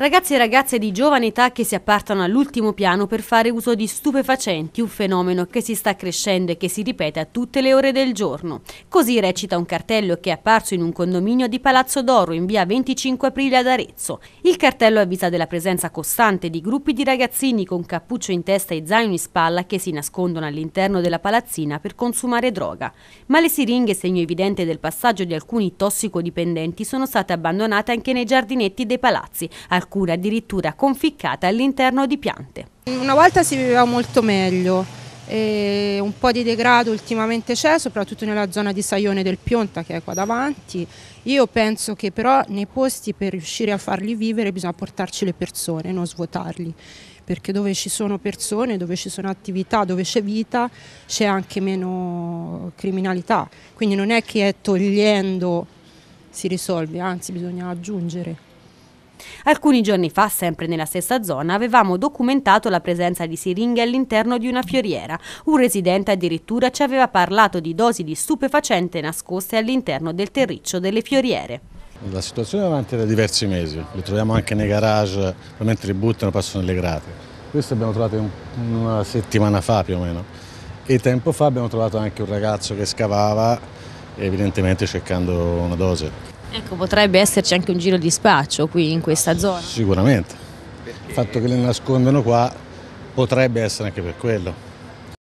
Ragazzi e ragazze di giovane età che si appartano all'ultimo piano per fare uso di stupefacenti, un fenomeno che si sta crescendo e che si ripete a tutte le ore del giorno. Così recita un cartello che è apparso in un condominio di Palazzo d'Oro in via 25 aprile ad Arezzo. Il cartello avvisa della presenza costante di gruppi di ragazzini con cappuccio in testa e zaino in spalla che si nascondono all'interno della palazzina per consumare droga. Ma le siringhe, segno evidente del passaggio di alcuni tossicodipendenti, sono state abbandonate anche nei giardinetti dei palazzi, alcune addirittura conficcate all'interno di piante. Una volta si viveva molto meglio, un po' di degrado ultimamente c'è, soprattutto nella zona di Saione del Pionta che è qua davanti. Io penso che però nei posti per riuscire a farli vivere bisogna portarci le persone, non svuotarli, perché dove ci sono persone, dove ci sono attività, dove c'è vita, c'è anche meno criminalità. Quindi non è che è togliendo si risolve, anzi bisogna aggiungere. Alcuni giorni fa, sempre nella stessa zona, avevamo documentato la presenza di siringhe all'interno di una fioriera. Un residente addirittura ci aveva parlato di dosi di stupefacente nascoste all'interno del terriccio delle fioriere. La situazione è avanti da diversi mesi, le troviamo anche nei garage, mentre li buttano e passano le grate. Questo abbiamo trovato una settimana fa più o meno e tempo fa abbiamo trovato anche un ragazzo che scavava evidentemente cercando una dose. Ecco, potrebbe esserci anche un giro di spaccio qui in questa zona. Sicuramente. Il fatto che le nascondono qua potrebbe essere anche per quello.